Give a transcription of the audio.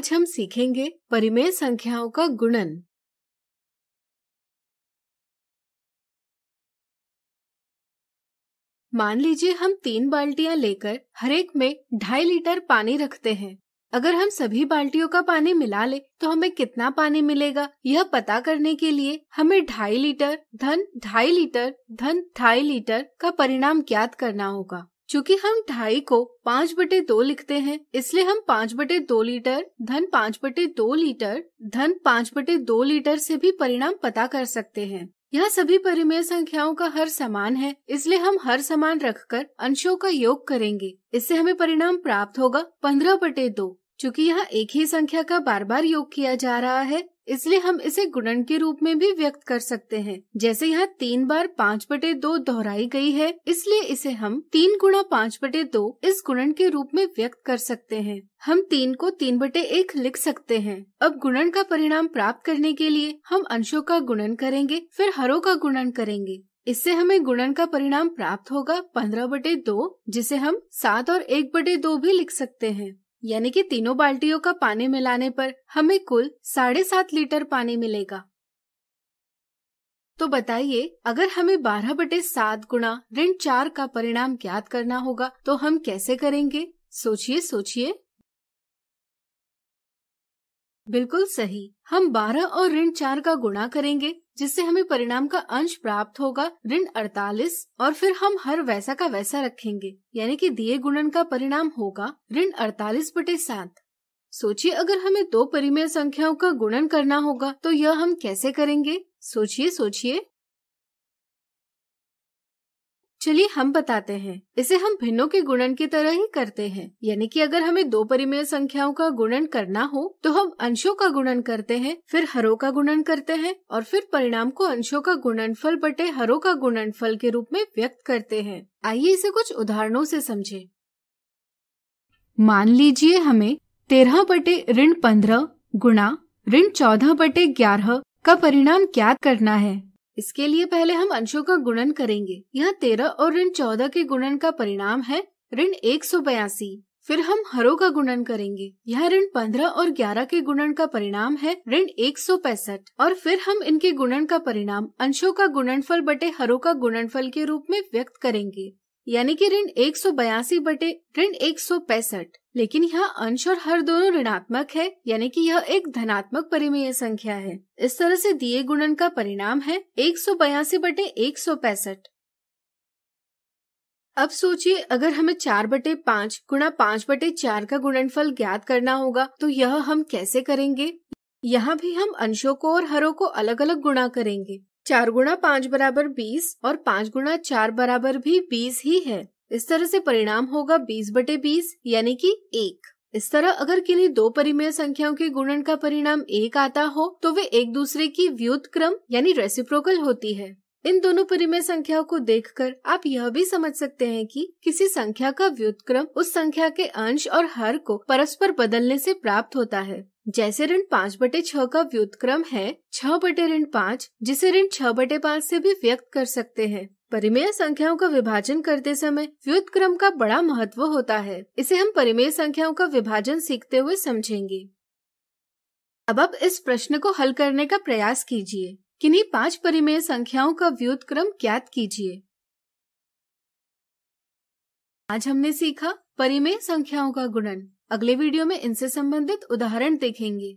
आज हम सीखेंगे परिमेय संख्याओं का गुणन मान लीजिए हम तीन बाल्टियां लेकर हरेक में ढाई लीटर पानी रखते हैं अगर हम सभी बाल्टियों का पानी मिला ले तो हमें कितना पानी मिलेगा यह पता करने के लिए हमें ढाई लीटर धन ढाई लीटर धन ढाई लीटर का परिणाम ज्ञात करना होगा चूँकि हम ढाई को पाँच बटे दो लिखते हैं इसलिए हम पाँच बटे दो लीटर धन पाँच बटे दो लीटर धन पाँच बटे दो लीटर से भी परिणाम पता कर सकते हैं यह सभी परिमेय संख्याओं का हर समान है इसलिए हम हर समान रखकर अंशों का योग करेंगे इससे हमें परिणाम प्राप्त होगा पंद्रह बटे दो चूँकि यहाँ एक ही संख्या का बार बार योग किया जा रहा है इसलिए हम इसे गुणन के रूप में भी व्यक्त कर सकते हैं जैसे यहाँ तीन बार पाँच बटे दो दोहराई गई है इसलिए इसे हम तीन गुणा पाँच बटे दो इस गुणन के रूप में व्यक्त कर सकते हैं हम तीन को तीन बटे एक लिख सकते हैं अब गुणन का परिणाम प्राप्त करने के लिए हम अंशों का गुणन करेंगे फिर हरों का गुणन करेंगे इससे हमें गुणन का परिणाम प्राप्त होगा पंद्रह बटे दो जिसे हम सात और एक बटे दो भी लिख सकते हैं यानी कि तीनों बाल्टियों का पानी मिलाने पर हमें कुल साढ़े सात लीटर पानी मिलेगा तो बताइए अगर हमें बारह बटे सात गुणा ऋण चार का परिणाम ज्ञात करना होगा तो हम कैसे करेंगे सोचिए सोचिए बिल्कुल सही हम बारह और ऋण चार का गुणा करेंगे जिससे हमें परिणाम का अंश प्राप्त होगा ऋण अड़तालीस और फिर हम हर वैसा का वैसा रखेंगे यानी कि दिए गुणन का परिणाम होगा ऋण अड़तालीस बटे सात सोचिए अगर हमें दो परिमेय संख्याओं का गुणन करना होगा तो यह हम कैसे करेंगे सोचिए सोचिए चलिए हम बताते हैं इसे हम भिन्नों के गुणन की तरह ही करते हैं यानी कि अगर हमें दो परिमेय संख्याओं का गुणन करना हो तो हम अंशों का गुणन करते हैं फिर हरों का गुणन करते हैं और फिर परिणाम को अंशों का गुणनफल बटे हरों का गुणनफल के रूप में व्यक्त करते हैं आइए इसे कुछ उदाहरणों से समझे मान लीजिए हमें तेरह बटे ऋण पंद्रह गुणा ऋण चौदह बटे ग्यारह का परिणाम क्या करना है इसके लिए पहले हम अंशों का गुणन करेंगे यहाँ तेरह और ऋण चौदह के गुणन का परिणाम है ऋण एक सौ बयासी फिर हम हरों का गुणन करेंगे यह ऋण पंद्रह और ग्यारह के गुणन का परिणाम है ऋण एक सौ पैंसठ और फिर हम इनके गुणन का परिणाम अंशों का गुणनफल बटे हरों का गुणनफल के रूप में व्यक्त करेंगे यानी कि ऋण एक सौ बयासी बटे ऋण एक सौ पैंसठ लेकिन यह अंश और हर दोनों ऋणात्मक है यानी कि यह एक धनात्मक परिमेय संख्या है इस तरह से दिए गुणन का परिणाम है एक सौ बयासी बटे एक सौ पैंसठ अब सोचिए अगर हमें चार बटे पाँच गुणा पाँच बटे चार का गुणनफल ज्ञात करना होगा तो यह हम कैसे करेंगे यहाँ भी हम अंशों को और हरों को अलग अलग गुणा करेंगे चार गुणा पाँच बराबर बीस और पाँच गुणा चार बराबर भी बीस ही है इस तरह से परिणाम होगा बीस बटे बीस यानी कि एक इस तरह अगर किन्हीं दो परिमेय संख्याओं के गुणन का परिणाम एक आता हो तो वे एक दूसरे की व्युतक्रम यानी रेसिप्रोकल होती है इन दोनों परिमेय संख्याओं को देखकर आप यह भी समझ सकते हैं कि किसी संख्या का व्युतक्रम उस संख्या के अंश और हर को परस्पर बदलने से प्राप्त होता है जैसे ऋण पाँच बटे छह का व्युतक्रम है छह बटे ऋण पाँच जिसे ऋण छह बटे पाँच से भी व्यक्त कर सकते हैं परिमेय संख्याओं का विभाजन करते समय व्युतक्रम का बड़ा महत्व होता है इसे हम परिमेय संख्याओं का विभाजन सीखते हुए समझेंगे अब आप इस प्रश्न को हल करने का प्रयास कीजिए किन्हीं पांच परिमेय संख्याओं का व्युतक्रम ज्ञात कीजिए आज हमने सीखा परिमेय संख्याओं का गुणन अगले वीडियो में इनसे संबंधित उदाहरण देखेंगे